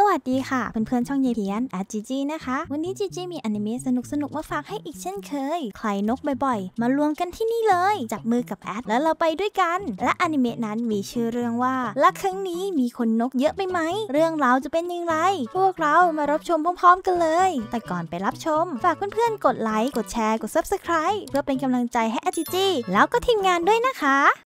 สวัสดีค่ะเพื่อนๆช่องเยเพียนอาจีจีนะคะ วันนี้จีจีมีอนิเมะสนุกสนุกมาฝากให้อีกเช่นเคย ใครนกบ่อย ๆ มารวมกันที่นี่เลย จับมือกับแอด แล้วเราไปด้วยกัน และอนิเมะนั้นมีชื่อเรื่องว่าละครั้งนี้มีคนนกเยอะไปไหม เรื่องราวจะเป็นยังไงพวกเรามารับชมพร้อมๆกันเลย แต่ก่อนไปรับชม ฝากเพื่อนๆกดไลค์กดแชร์ กดซับสไคร b e เพื่อเป็นกำลังใจให้อาจีจีแล้วก็ทีมงานด้วยนะคะ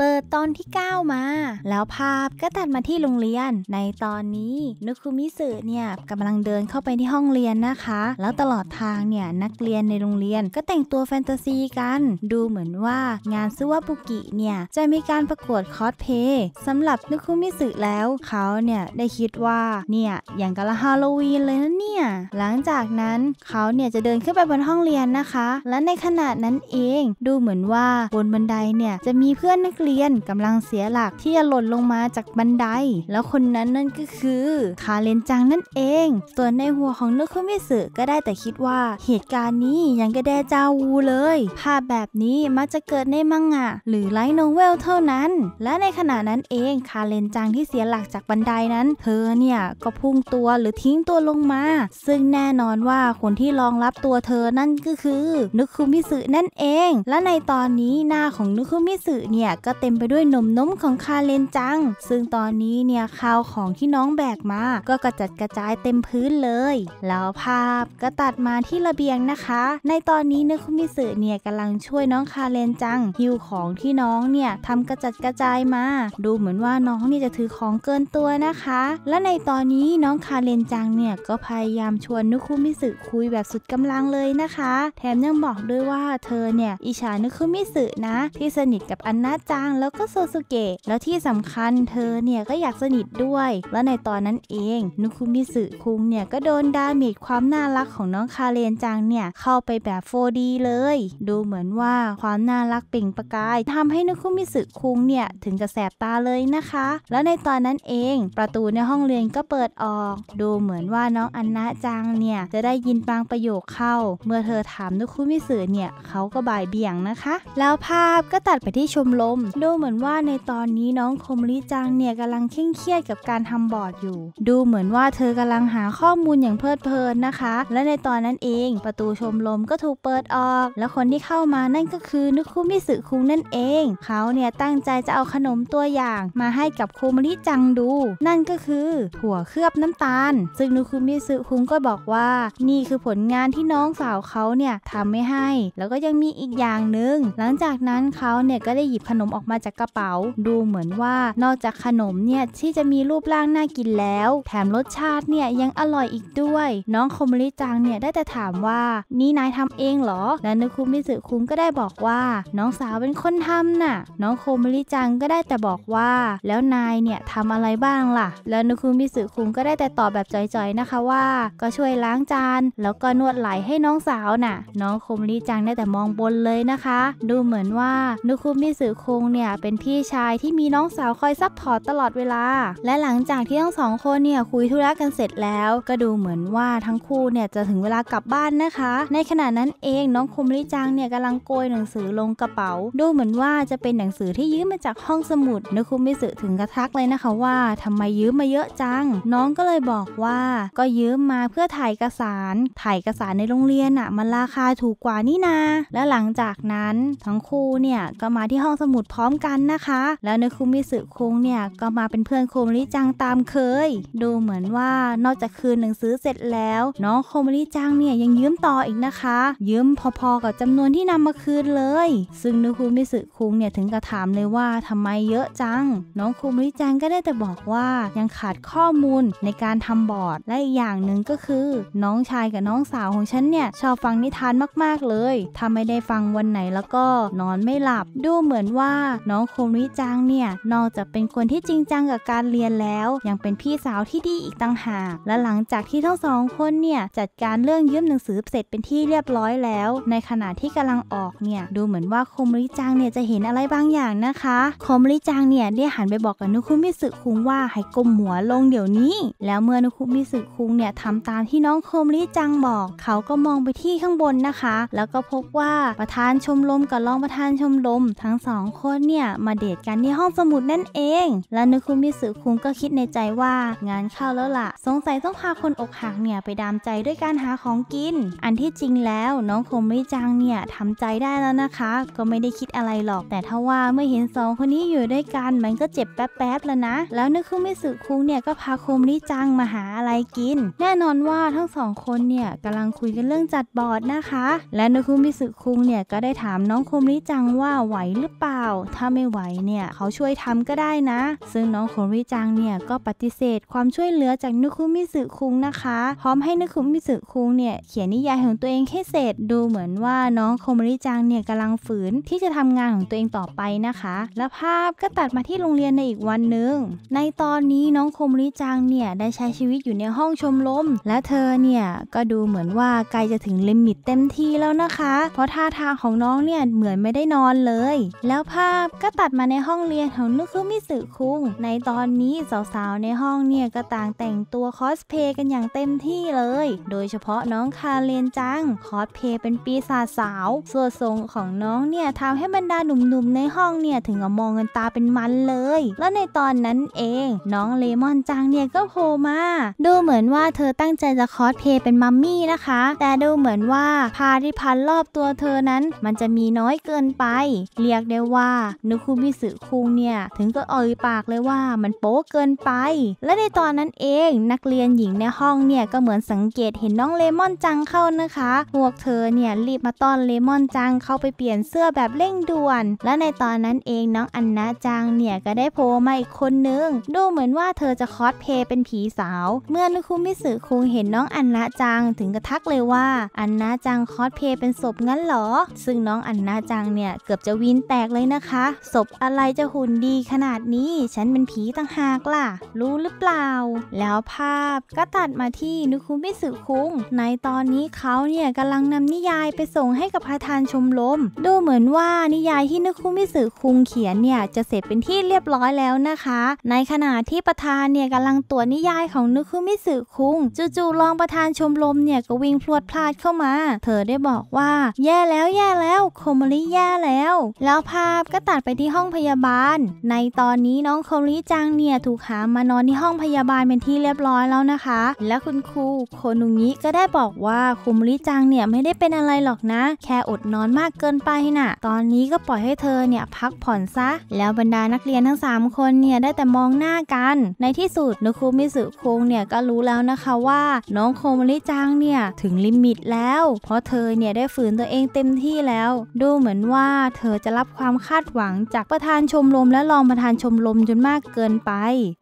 เปิดตอนที่ 9มาแล้วภาพก็ตัดมาที่โรงเรียน ในตอนนี้นุคุมิสึเนี่ยกำลังเดินเข้าไปที่ห้องเรียนนะคะ แล้วตลอดทางเนี่ยนักเรียนในโรงเรียน ก็แต่งตัวแฟนตาซีกันดูเหมือนว่างานซูวาบุกิเนี่ยจะมีการประกวดคอสเพย์สำหรับนุคุมิสึแล้วเขาเนี่ยได้คิดว่าเนี่ยอย่างกับฮาโลวีนเลยนะเนี่ยหลังจากนั้นเขาเนี่ยจะเดินขึ้นไปบนห้องเรียนนะคะและในขณะนั้นเองดูเหมือนว่าบนบันไดเนี่ยจะมีเพื่อนนักเรียนกำลังเสียหลักที่จะหล่นลงมาจากบันได แล้วคนนั้นนั่นก็คือคาเลนจังนั่นเองส่วนในหัวของ นุคุมิสึก็ได้แต่คิดว่า เหตุการณ์นี้ยังกระแดจาวูเลย ภาพแบบนี้มักจะเกิดในมังงะ หรือไลท์โนเวลเท่านั้น และในขณะนั้นเองคาเลนจังที่เสียหลักจากบันไดนั้น เธอเนี่ยก็พุ่งตัวหรือทิ้งตัวลงมา ซึ่งแน่นอนว่าคนที่รองรับตัวเธอนั่นก็คือ นุคุมิสึนั่นเอง และในตอนนี้หน้าของนุคุมิสึเนี่ยก็เต็มไปด้วยนมนมของคาเลนจัง ซึ่งตอนนี้เนี่ยข้าวของที่น้องแบกมา ก็กระจัดกระจายเต็มพื้นเลย แล้วภาพก็ตัดมาที่ระเบียงนะคะ ในตอนนี้นึคุมิสึเนี่ยกำลังช่วยน้องคาเลนจัง หิ้วของที่น้องเนี่ยทำกระจัดกระจายมา ดูเหมือนว่าน้องนี่จะถือของเกินตัวนะคะ และในตอนนี้น้องคาเลนจังเนี่ยก็พยายามชวนนุคุมิสึคุยแบบสุดกำลังเลยนะคะ แถมยังบอกด้วยว่าเธอเนี่ยอิจฉานุคุมิสึนะที่สนิทกับอันนาจังังแล้วก็โซซูเกะแล้วที่สำคัญเธอเนี่ยก็อยากสนิทด้วย แล้วในตอนนั้นเองนุคุมิสึคุงเนี่ยก็โดนดาเมจความน่ารักของน้องคาเรนจังเนี่ยเข้าไปแบบโฟดีเลย ดูเหมือนว่าความน่ารักเปล่งประกาย ทำให้นุคุมิสึคุงเนี่ยถึงกระแสบตาเลยนะคะ แล้วในตอนนั้นเองประตูในห้องเรียนก็เปิดออก ดูเหมือนว่าน้องอันนะจังเนี่ยจะได้ยินบางประโยคเข้า เมื่อเธอถามนุคุมิสึเนี่ยเขาก็บ่ายเบี่ยงนะคะ แล้วภาพก็ตัดไปที่ชมรมดูเหมือนว่าในตอนนี้น้องคมริจังเนี่ยกำลังเคร่งเครียดกับการทำบอร์ดอยู่ ดูเหมือนว่าเธอกำลังหาข้อมูลอย่างเพลิดเพลินนะคะ และในตอนนั้นเองประตูชมรมก็ถูกเปิดออกและคนที่เข้ามานั่นก็คือนุคุมิสึคุงนั่นเอง เขาเนี่ยตั้งใจจะเอาขนมตัวอย่างมาให้กับคมริจังดู นั่นก็คือถั่วเคลือบน้ำตาล ซึ่งนุคุมิสึคุงก็บอกว่า นี่คือผลงานที่น้องสาวเขาเนี่ยทำไม่ให้ แล้วก็ยังมีอีกอย่างหนึ่งหลังจากนั้นเขาเนี่ยก็ได้หยิบขนมออกอกมาจากกระเป๋าดูเหมือนว่า นอกจากขนมเนี่ยที่จะมีรูปร่างน่ากินแล้ว แถมรสชาติเนี่ยยังอร่อยอีกด้วย น้องคมริจังเนี่ยได้แต่ถามว่านี่นายทำเองเหรอและนุคุมิสึคุมก็ได้บอกว่า น้องสาวเป็นคนทำน่ะน้องคมริจังก็ได้แต่บอกว่าแล้วนายเนี่ยทำอะไรบ้างล่ะแล้วนุคุมิสึคุมก็ได้แต่ตอบแบบจ่อยๆนะคะว่า ก็ช่วยล้างจาน แล้วก็นวดไหลให้น้องสาวน่ะน้องคมริจังได้แต่มองบนเลยนะคะ ดูเหมือนว่านุคุมิสึคุงเนี่ยเป็นพี่ชายที่มีน้องสาวคอยซับพอร์ตตลอดเวลา และหลังจากที่ทั้งสองคนเนี่ยคุยธุระกันเสร็จแล้ว ก็ดูเหมือนว่าทั้งคู่เนี่ยจะถึงเวลากลับบ้านนะคะ ในขณะนั้นเองน้องคุมริจังเนี่ยกำลังโกยหนังสือลงกระเป๋า ดูเหมือนว่าจะเป็นหนังสือที่ยืมมาจากห้องสมุดนกคุมิสึถึงกระทักเลยนะคะว่า ทำไมยืมมาเยอะจัง น้องก็เลยบอกว่า ก็ยืมมาเพื่อถ่ายเอกสารถ่ายเอกสารในโรงเรียนอะ่ะมันราคาถูกกว่านี่นา และหลังจากนั้นทั้งคู่เนี่ยก็มาที่ห้องสมุดพอ้อมกันนะคะ แล้วนคุมิสึคุงเนี่ยก็มาเป็นเพื่อนโคมริจังตามเคย ดูเหมือนว่านอกจากคืนหนังสือเสร็จแล้ว น้องโคมริจังเนี่ยยังยืมต่ออีกนะคะ ยืมพอๆกับจำนวนที่นำมาคืนเลย ซึ่งนคุมิสึคุงเนี่ยถึงกระถามเลยว่าทำไมเยอะจัง น้องคมมิจังก็ได้แต่บอกว่ายังขาดข้อมูลในการทำบอร์ด และอีกอย่างหนึ่งก็คือ น้องชายกับน้องสาวของฉันเนี่ยชอบฟังนิทานมากๆเลยถ้าไม่ได้ฟังวันไหนแล้วก็นอนไม่หลับ ดูเหมือนว่าน้องโคมริจังเนี่ย นอกจากเป็นคนที่จริงจังกับการเรียนแล้ว ยังเป็นพี่สาวที่ดีอีกต่างหากและหลังจากที่ทั้งสองคนเนี่ยจัดการเรื่องยืมหนังสือเสร็จเป็นที่เรียบร้อยแล้ว ในขณะที่กำลังออกเนี่ยดูเหมือนว่าโคมริจังเนี่ย จะเห็นอะไรบางอย่างนะคะโคมริจังเนี่ยได้หันไปบอกกับนุคุมิสึคุงว่า ให้ก้มหัวลงเดี๋ยวนี้ แล้วเมื่อนุคุมิสึคุงเนี่ยทำตามที่น้องโคมริจังบอก เขาก็มองไปที่ข้างบนนะคะ แล้วก็พบว่าประธานชมรมกับรองประธานชมรมทั้งสองคนเนี่ยมาเดทกันที่ห้องสมุดนั่นเอง และนึคุมิสุคุงก็คิดในใจว่า งานเข้าแล้วล่ะ สงสัยต้องพาคนอกหักเนี่ยไปดามใจด้วยการหาของกิน อันที่จริงแล้วน้องคมไม่จังเนี่ยทำใจได้แล้วนะคะ ก็ไม่ได้คิดอะไรหรอก แต่ถ้าว่าเมื่อเห็นสองคนนี้อยู่ด้วยกัน มันก็เจ็บแป๊บๆแล้วนะ แล้วนึคุมิสึคุงเนี่ยก็พาคมริจังมาหาอะไรกิน แน่นอนว่าทั้งสองคนเนี่ยกำลังคุยกันเรื่องจัดบอร์ดนะคะ และนึคุมิสึคุงเนี่ยก็ได้ถามน้องคมีิจังว่าไหวหรือเปล่าถ้าไม่ไหวเนี่ยเขาช่วยทำก็ได้นะ ซึ่งน้องโควิจังเนี่ยก็ปฏิเสธความช่วยเหลือจากนุคุมิสึคุงนะคะพร้อมให้นุคุมิสึคุงเนี่ยเขียนนิยายของตัวเองให้เสร็จดูเหมือนว่าน้องโควิจังเนี่ยกำลังฝืนที่จะทำงานของตัวเองต่อไปนะคะ และภาพก็ตัดมาที่โรงเรียนในอีกวันหนึ่งในตอนนี้น้องโควิจังเนี่ยได้ใช้ชีวิตอยู่ในห้องชมรมและเธอเนี่ยก็ดูเหมือนว่าใกล้จะถึงลิมิตเต็มทีแล้วนะคะ เพราะท่าทางของน้องเนี่ยเหมือนไม่ได้นอนเลย แล้วภาพาพก็ตัดมาในห้องเรียนของนุคุมิสึคุงในตอนนี้สาวๆในห้องเนี่ยก็ต่างแต่งตัวคอสเพย์กันอย่างเต็มที่เลย โดยเฉพาะน้องคาเรนจังคอสเพย์เป็นปีศาจสาว ส่วนทรงของน้องเนี่ยทำให้บรรดาหนุ่มๆในห้องเนี่ยถึงกับมองกันตาเป็นมันเลย แล้วในตอนนั้นเอง น้องเลมอนจังเนี่ยก็โผล่มาดูเหมือนว่าเธอตั้งใจจะคอสเพย์เป็นมัมมี่นะคะ แต่ดูเหมือนว่าพาริพันรอบตัวเธอนั้นมันจะมีน้อยเกินไป เรียกได้ว่านุคุมิสึคุงเนี่ยถึงก็เอ่ยปากเลยว่ามันโป๊เกินไป และในตอนนั้นเองนักเรียนหญิงในห้องเนี่ยก็เหมือนสังเกตเห็นน้องเลมอนจังเข้านะคะพวกเธอเนี่ยรีบมาต้อนเลมอนจังเข้าไปเปลี่ยนเสื้อแบบเร่งด่วน และในตอนนั้นเองน้องอันนาจังเนี่ยก็ได้โผล่มาอีกคนนึง ดูเหมือนว่าเธอจะคอสเพย์เป็นผีสาว เมื่อนุคุมิสึคุงเห็นน้องอันนาจังถึงกระทักเลยว่าอันนาจังคอสเพย์เป็นศพงั้นหรอซึ่งน้องอันนาจังเนี่ยเกือบจะวินแตกเลยนะคะศพอะไรจะหุ่นดีขนาดนี้ฉันเป็นผีต่างหากล่ะรู้หรือเปล่า แล้วภาพก็ตัดมาที่นุคุมิสุคุงในตอนนี้เขาเนี่ยกำลังนำนิยายไปส่งให้กับประธานชมรมดูเหมือนว่านิยายที่นุคุมิสุคุงเขียนเนี่ยจะเสร็จเป็นที่เรียบร้อยแล้วนะคะ ในขณะที่ประธานเนี่ยกำลังตรวจนิยายของนุคุมิสุคุง จู่ๆรองประธานชมรมเนี่ยก็วิ่งพลวดพลาดเข้ามา เธอได้บอกว่า แย่แล้วแย่แล้วโคมริแย่แล้ว แล้วภาพก็ตัดไปที่ห้องพยาบาล ในตอนนี้น้องโคลิจังเนี่ยถูกหามมานอนที่ห้องพยาบาลเป็นที่เรียบร้อยแล้วนะคะ และคุณครูโคนุงิก็ได้บอกว่าคุมลิจังเนี่ยไม่ได้เป็นอะไรหรอกนะ แค่อดนอนมากเกินไปนะ่ะ ตอนนี้ก็ปล่อยให้เธอเนี่ยพักผ่อนซะ แล้วบรรดานักเรียนทั้ง 3 คนเนี่ยได้แต่มองหน้ากัน ในที่สุดนุคุมิสุคงเนี่ยก็รู้แล้วนะคะว่า น้องโคมลิจังเนี่ยถึงลิมิตแล้ว เพราะเธอเนี่ยได้ฝืนตัวเองเต็มที่แล้ว ดูเหมือนว่าเธอจะรับความคาดหวังจากประธานชมรมและรองประธานชมรมจนมากเกินไป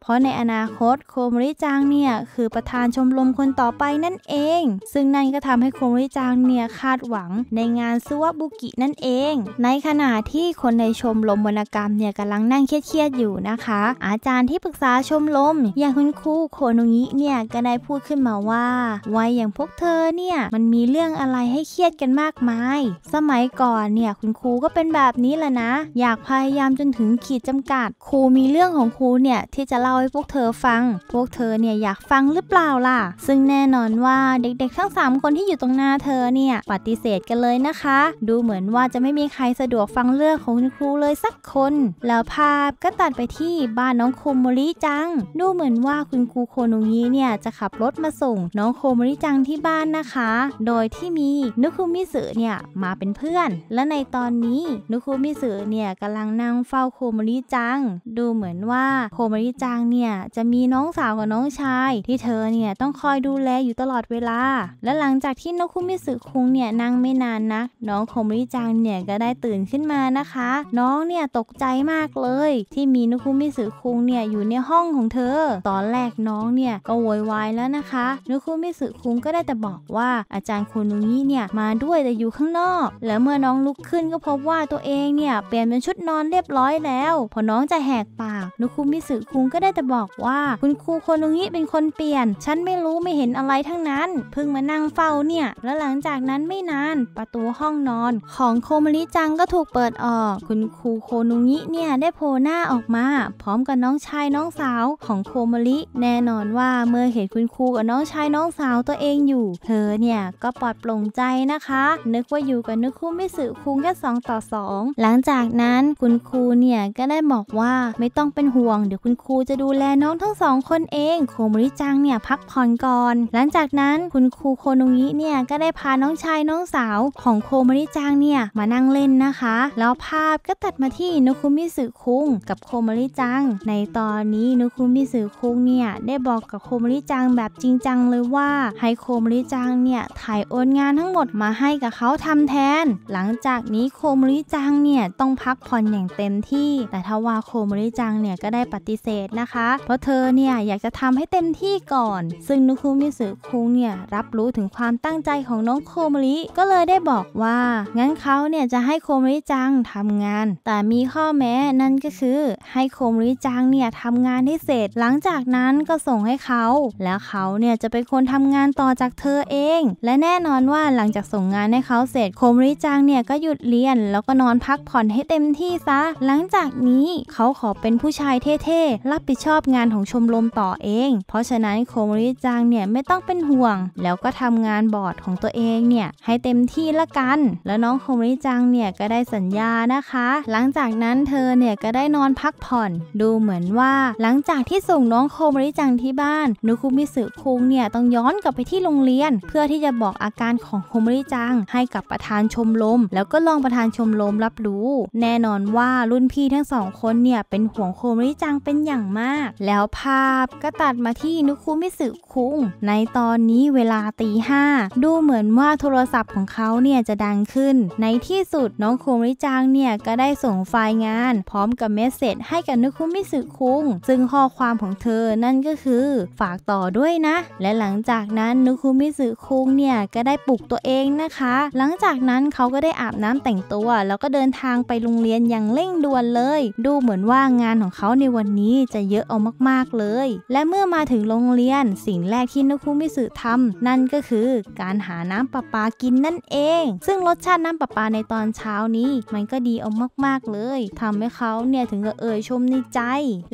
เพราะในอนาคตโคมริจางเนี่ยคือประธานชมรมคนต่อไปนั่นเอง ซึ่งนั่นก็ทำให้โคมริจางเนี่ยคาดหวังในงานซุวบุกินั่นเอง ในขณะที่คนในชมรมวรรณกรรมเนี่ยกำลังนั่งเครียดๆอยู่นะคะ อาจารย์ที่ปรึกษาชมรมอย่างคุณครูโคโนงิเนี่ยก็ได้พูดขึ้นมาว่าวัยอย่างพวกเธอเนี่ยมันมีเรื่องอะไรให้เครียดกันมากมาย สมัยก่อนเนี่ยคุณครูก็เป็นแบบนี้แหละนะอยากพยายามจนถึงขีดจำกัด ครูมีเรื่องของครูเนี่ยที่จะเล่าให้พวกเธอฟัง พวกเธอเนี่ยอยากฟังหรือเปล่าล่ะซึ่งแน่นอนว่าเด็กๆทั้ง3คนที่อยู่ตรงหน้าเธอเนี่ยปฏิเสธกันเลยนะคะดูเหมือนว่าจะไม่มีใครสะดวกฟังเรื่องของครูเลยสักคน แล้วภาพก็ตัดไปที่บ้านน้องโคโมริจัง ดูเหมือนว่าคุณครูโคโนงิเนี่ยจะขับรถมาส่งน้องโคโมริจังที่บ้านนะคะ โดยที่มีนุคุมิสึเนี่ยมาเป็นเพื่อน และในตอนนี้นุคุมิสึเนี่ยกำลังนั่งเฝ้าโคมริจัง ดูเหมือนว่าโคมริจังเนี่ยจะมีน้องสาวกับน้องชายที่เธอเนี่ยต้องคอยดูแลอยู่ตลอดเวลา และหลังจากที่นคุมิสึคุงเนี่ยนั่งไม่นานนะักน้องโคมริจังเนี่ยก็ได้ตื่นขึ้นมานะคะ น้องเนี่ยตกใจมากเลย ที่มีนคุมิสึคุงเนี่ยอยู่ในห้องของเธอ ตอนแรกน้องเนี่ยก็โวยวายแล้วนะคะนคุมิสึคุงก็ได้แต่บอกว่า อาจารย์คุนุงิเนี่ยมาด้วยแต่อยู่ข้างนอก แล้วเมื่อน้องลุกขึ้นก็พบว่าตัวเองเนี่ยเปลี่ยนเป็นชุดนอนเรียบร้อยแล้ว พอน้องจะแหกปากนุคุมิสึคุงก็ได้แต่บอกว่า คุณครูคนนี้เป็นคนเปลี่ยน ฉันไม่รู้ไม่เห็นอะไรทั้งนั้นเพิ่งมานั่งเฝ้าเนี่ย แล้วหลังจากนั้นไม่นาน ประตูห้องนอน ของโคมาริจังก็ถูกเปิดออก คุณครูโคนุงิเนี่ยได้โผล่หน้าออกมา พร้อมกับน้องชายน้องสาวของโคมาริแน่นอนว่าเมื่อเห็นคุณครูกับน้องชายน้องสาวตัวเองอยู่ เธอเนี่ยก็ปลอดโปร่งใจนะคะ นึกว่าอยู่กับนึกคุมิสึคุงแค่สองต่อสองหลังจากนั้นั้นคุณครูเนี่ยก็ได้บอกว่าไม่ต้องเป็นห่วงเดี๋ยวคุณครูจะดูแลน้องทั้งสองคนเองโคมริจังเนี่ยพักผ่อนก่อนหลังจากนั้นคุณครูโคโนงิเนี่ยก็ได้พาน้องชายน้องสาวของโคมริจังเนี่ยมานั่งเล่นนะคะ แล้วภาพก็ตัดมาที่นุคุมิสึคุงกับโคมริจัง ในตอนนี้นุคุมิสึคุงเนี่ยได้บอกกับโคมริจังแบบจริงจังเลยว่าให้โคมริจังเนี่ยถ่ายโอนงานทั้งหมดมาให้กับเขาทำแทน หลังจากนี้โคมริจังเนี่ยต้องพักพักผ่อนอย่างเต็มที่ แต่ทว่าโคมริจังเนี่ยก็ได้ปฏิเสธนะคะ เพราะเธอเนี่ยอยากจะทำให้เต็มที่ก่อน ซึ่งนุคุมิสึคุงเนี่ยรับรู้ถึงความตั้งใจของน้องโคมริก็เลยได้บอกว่า งั้นเขาเนี่ยจะให้โคมริจังทำงาน แต่มีข้อแม้นั่นก็คือ ให้โคมริจังเนี่ยทำงานให้เสร็จ หลังจากนั้นก็ส่งให้เขา แล้วเขาเนี่ยจะเป็นคนทำงานต่อจากเธอเอง และแน่นอนว่าหลังจากส่งงานให้เขาเสร็จ โคมริจังเนี่ยก็หยุดเรียนแล้วก็นอนพักผ่อนให้เต็มมที่ซะ หลังจากนี้เขาขอเป็นผู้ชายเท่ๆรับผิดชอบงานของชมรมต่อเอง เพราะฉะนั้นโคมริจังเนี่ยไม่ต้องเป็นห่วง แล้วก็ทำงานบอร์ดของตัวเองเนี่ยให้เต็มที่ละกัน แล้วน้องโคมริจังเนี่ยก็ได้สัญญานะคะ หลังจากนั้นเธอเนี่ยก็ได้นอนพักผ่อน ดูเหมือนว่าหลังจากที่ส่งน้องโคมริจังที่บ้านนุคุมิสึคุงเนี่ยต้องย้อนกลับไปที่โรงเรียน เพื่อที่จะบอกอาการของโคมริจังให้กับประธานชมรม แล้วก็รองประธานชมรมรับรู้แน่แน่นอนว่ารุ่นพี่ทั้งสองคนเนี่ยเป็นห่วงโคมริจังเป็นอย่างมาก แล้วภาพก็ตัดมาที่นุคุมิสึคุง ในตอนนี้เวลาตีห้าดูเหมือนว่าโทรศัพท์ของเขาเนี่ยจะดังขึ้น ในที่สุดน้องโคมริจังเนี่ยก็ได้ส่งไฟล์งานพร้อมกับเมสเซจให้กับนุคุมิสึคุง ซึ่งข้อความของเธอนั่นก็คือฝากต่อด้วยนะ และหลังจากนั้นนุคุมิสึคุงเนี่ยก็ได้ปลุกตัวเองนะคะ หลังจากนั้นเขาก็ได้อาบน้ำแต่งตัว แล้วก็เดินทางไปโรงเรียนอย่างเร่งด่วนเลย ดูเหมือนว่างานของเขาในวันนี้จะเยอะเอามากๆเลย และเมื่อมาถึงโรงเรียนสิ่งแรกที่นุคุมิสึทำนั่นก็คือการหาน้ำประปากินนั่นเอง ซึ่งรสชาติน้ำประปาในตอนเช้านี้ มันก็ดีเอามากๆเลยทำให้เขาเนี่ยถึงกับเอ่ยชมในใจ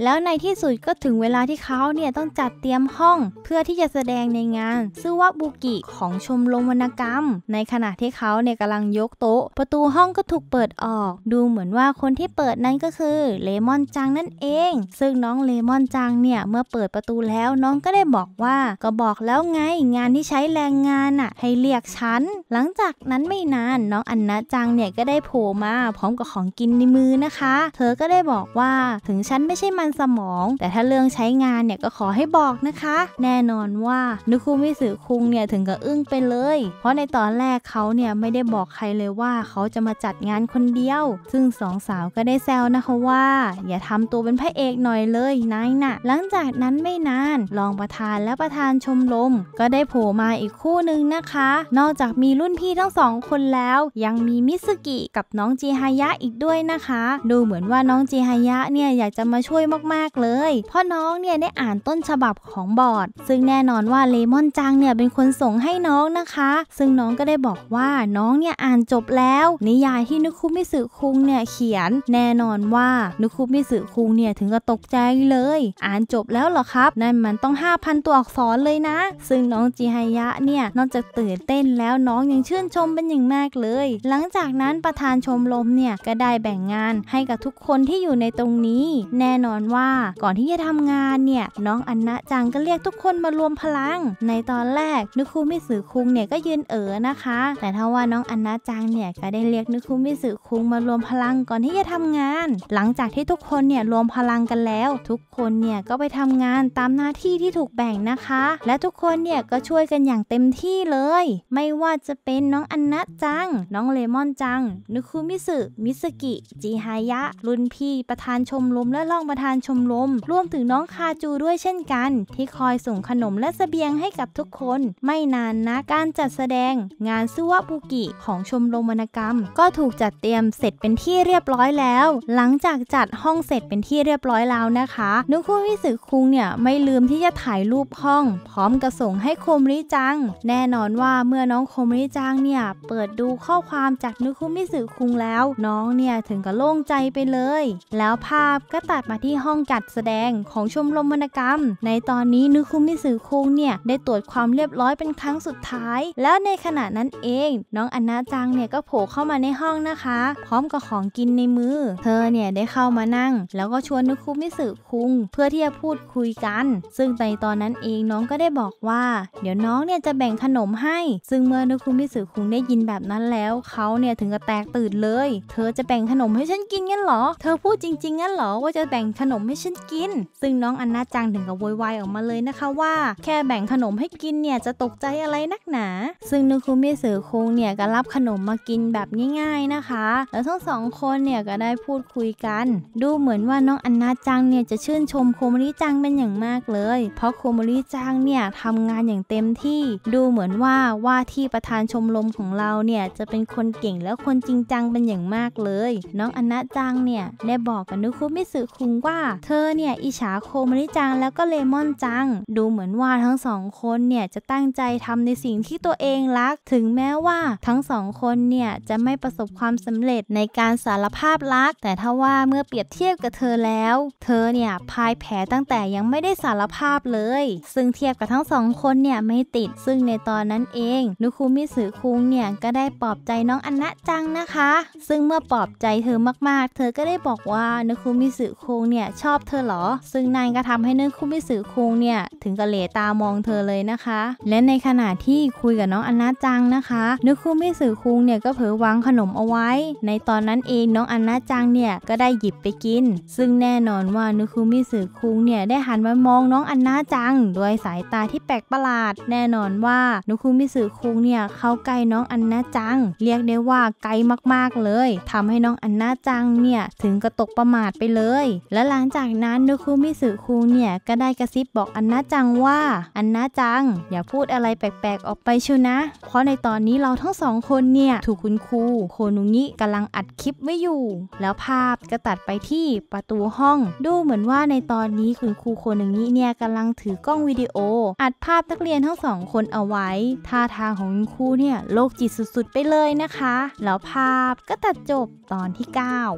แล้วในที่สุดก็ถึงเวลาที่เขาเนี่ย ต้องจัดเตรียมห้อง เพื่อที่จะแสดงในงานซึ่งว่าบุกิของชมรมวรรณกรรม ในขณะที่เขาเนี่ยกำลังยกโต๊ะประตูห้องก็ถูกเปิดออกดูเหมือนมือนว่าคนที่เปิดนั้นก็คือเลมอนจังนั่นเอง ซึ่งน้องเลมอนจังเนี่ยเมื่อเปิดประตูแล้ว น้องก็ได้บอกว่าก็บอกแล้วไง งานที่ใช้แรงงานะ่ะให้เรียกฉัน หลังจากนั้นไม่นานน้องอันนะจังเนี่ยก็ได้โผล่มา พร้อมกับของกินในมือนะคะ เธอก็ได้บอกว่าถึงฉันไม่ใช่มันสมอง แต่ถ้าเรื่องใช้งานเนี่ยก็ขอให้บอกนะคะ แน่นอนว่านุคุมิสึคุงเนี่ยถึงกับอึ้งไปเลย เพราะในตอนแรกเขาเนี่ยไม่ได้บอกใครเลยว่าเขาจะมาจัดงานคนเดียว ซึ่งสองสาวก็ได้แซวนะคะว่า อย่าทำตัวเป็นพระเอกหน่อยเลยนายนะ่ะหลังจากนั้นไม่นานรองประธานและประธานชมรมก็ได้โผล่มาอีกคู่หนึ่งนะคะ นอกจากมีรุ่นพี่ทั้งสองคนแล้วยังมีมิสกิกับน้องจีฮายะอีกด้วยนะคะ ดูเหมือนว่าน้องจีฮายะเนี่ยอยากจะมาช่วยมากๆเลย เพราะน้องเนี่ยได้อ่านต้นฉบับของบอร์ด ซึ่งแน่นอนว่าเลมอนจังเนี่ยเป็นคนส่งให้น้องนะคะ ซึ่งน้องก็ได้บอกว่าน้องเนี่ยอ่านจบแล้ว นิยายที่นุคุมิสึคุงเนี่ยเขียนแน่นอนว่านุคุมิสึคุงเนี่ยถึงกับตกใจเลย อ่านจบแล้วเหรอครับนั่นมันต้อง 5,000ตัวอักษรเลยนะ ซึ่งน้องจิฮายะเนี่ยนอกจากตื่นเต้นแล้วน้องยังชื่นชมเป็นอย่างมากเลย หลังจากนั้นประธานชมรมเนี่ยก็ได้แบ่งงานให้กับทุกคนที่อยู่ในตรงนี้ แน่นอนว่าก่อนที่จะทำงานเนี่ยน้องอันนะจังก็เรียกทุกคนมารวมพลัง ในตอนแรกนุคุมิสึคุงเนี่ยก็ยืนเอ๋อนะคะ แต่ถ้าว่าน้องอันนะจังเนี่ยก็ได้เรียกนุคุมิสึคุงมารวมพลังก่อนที่จะทำงาน หลังจากที่ทุกคนเนี่ยรวมพลังกันแล้ว ทุกคนเนี่ยก็ไปทำงานตามหน้าที่ที่ถูกแบ่งนะคะ และทุกคนเนี่ยก็ช่วยกันอย่างเต็มที่เลย ไม่ว่าจะเป็นน้องอนนะจัง น้องเลมอนจัง นุคุมิสึมิสกิจีฮายะ รุนพี่ประธานชมรมและรองประธานชมรมรวมถึงน้องคาจูด้วยเช่นกัน ที่คอยส่งขนมและสเสบียงให้กับทุกคน ไม่นานนะการจัดแสดงงานซุวะบุกิของชมรมวรรณกรรม ก็ถูกจัดเตรียมเสร็จเป็นที่ที่เรียบร้อยแล้ว หลังจากจัดห้องเสร็จเป็นที่เรียบร้อยแล้วนะคะ นุคุมิสึคุงเนี่ยไม่ลืมที่จะถ่ายรูปห้อง พร้อมกระส่งให้โคมริจัง แน่นอนว่าเมื่อน้องโคมริจังเนี่ยเปิดดูข้อความจากนุคุมิสึคุงแล้ว น้องเนี่ยถึงกับโล่งใจไปเลย แล้วภาพก็ตัดมาที่ห้องจัดแสดงของชมรมวรรณกรรม ในตอนนี้นุคุมิสึคุงเนี่ยได้ตรวจความเรียบร้อยเป็นครั้งสุดท้าย แล้วในขณะนั้นเองน้องอนนาจังเนี่ยก็โผล่เข้ามาในห้องนะคะ พร้อมกับขอของกินในมือ เธอเนี่ยได้เข้ามานั่ง แล้วก็ชวนนุคุมิสึคุง เพื่อที่จะพูดคุยกัน ซึ่งในตอนนั้นเองน้องก็ได้บอกว่า เดี๋ยวน้องเนี่ยจะแบ่งขนมให้ ซึ่งเมื่อนุคุมิสึคุงได้ยินแบบนั้นแล้วเขาเนี่ยถึงกับแตกตื่นเลย เธอจะแบ่งขนมให้ฉันกินงั้นหรอ เธอพูดจริงๆงั้นหรอว่าจะแบ่งขนมให้ฉันกิน ซึ่งน้องอันนาจังถึงกับโวยวายออกมาเลยนะคะว่า แค่แบ่งขนมให้กินเนี่ยจะตกใจอะไรนักหนา ซึ่งนุคุมิสึคุงเนี่ยก็รับขนมมากินแบบง่าย ๆนะคะแล้วทั้งสององคนเนี่ยก็ได้พูดคุยกัน ดูเหมือนว่าน้องอนนาจังเนี่ยจะชื่นชมโคโมริจังเป็นอย่างมากเลย เพราะโคโมริจังเนี่ยทำงานอย่างเต็มที่ ดูเหมือนว่าว่าที่ประธานชมรมของเราเนี่ยจะเป็นคนเก่งและคนจริงจังเป็นอย่างมากเลย น้องอนนาจังเนี่ยได้บอกกับนุคุมิสึคุงว่า เธอเนี่ยอิจฉาโคโมริจังแล้วก็เลมอนจัง ดูเหมือนว่าทั้งสองคนเนี่ยจะตั้งใจทำในสิ่งที่ตัวเองรัก ถึงแม้ว่าทั้งสองคนเนี่ยจะไม่ประสบความสำเร็จในการสารภาพรัก แต่ถ้าว่าเมื่อเปรียบเทียบกับเธอแล้ว เธอเนี่ยพายแผลตั้งแต่ยังไม่ได้สารภาพเลย ซึ่งเทียบกับทั้งสองคนเนี่ยไม่ติดซึ่งในตอนนั้นเอง นุคุมิสึคุงเนี่ยก็ได้ปลอบใจน้องอนนะจังนะคะ ซึ่งเมื่อปลอบใจเธอมากๆ เธอก็ได้บอกว่านุคุมิสึคุงเนี่ยชอบเธอหรอ ซึ่งนายก็ทำให้นุคุมิสึคุงเนี่ยถึงกระเหลตามองเธอเลยนะคะและในขณะที่คุยกับน้องอนนะจังนะคะนุคุมิสึคุงเนี่ยก็เผลอวางขนมเอาไว้ ในตอนนั้นเองน้องอันนาจังเนี่ยก็ได้หยิบไปกิน ซึ่งแน่นอนว่านุคุมิสึคุงเนี่ยได้หันมามองน้องอันนาจังด้วยสายตาที่แปลกประหลาด แน่นอนว่านุคุมิสึคุงเนี่ยเข้าใกล้น้องอันนาจัง เรียกได้ว่าไกลมากๆเลย ทำให้น้องอันนาจังเนี่ยถึงกระตกประมาทไปเลย และหลังจากนั้นนุคุมิสึคุงเนี่ยก็ได้กระซิบบอกอันนาจังว่าอันนาจัง อย่าพูดอะไรแปลกๆ ออกไปชิวนะ เพราะในตอนนี้เราทั้งสองคนเนี่ยถูกคุณครูโคนุงิกำลังอัดคลิปไม่อยู่ แล้วภาพก็ตัดไปที่ประตูห้อง ดูเหมือนว่าในตอนนี้คุณครูคนหนึ่งนี้เนี่ยกำลังถือกล้องวิดีโอ อัดภาพนักเรียนทั้งสองคนเอาไว้ ท่าทางของคุณครูเนี่ย โลกจิตสุดๆ ไปเลยนะคะ แล้วภาพก็ตัดจบตอนที่9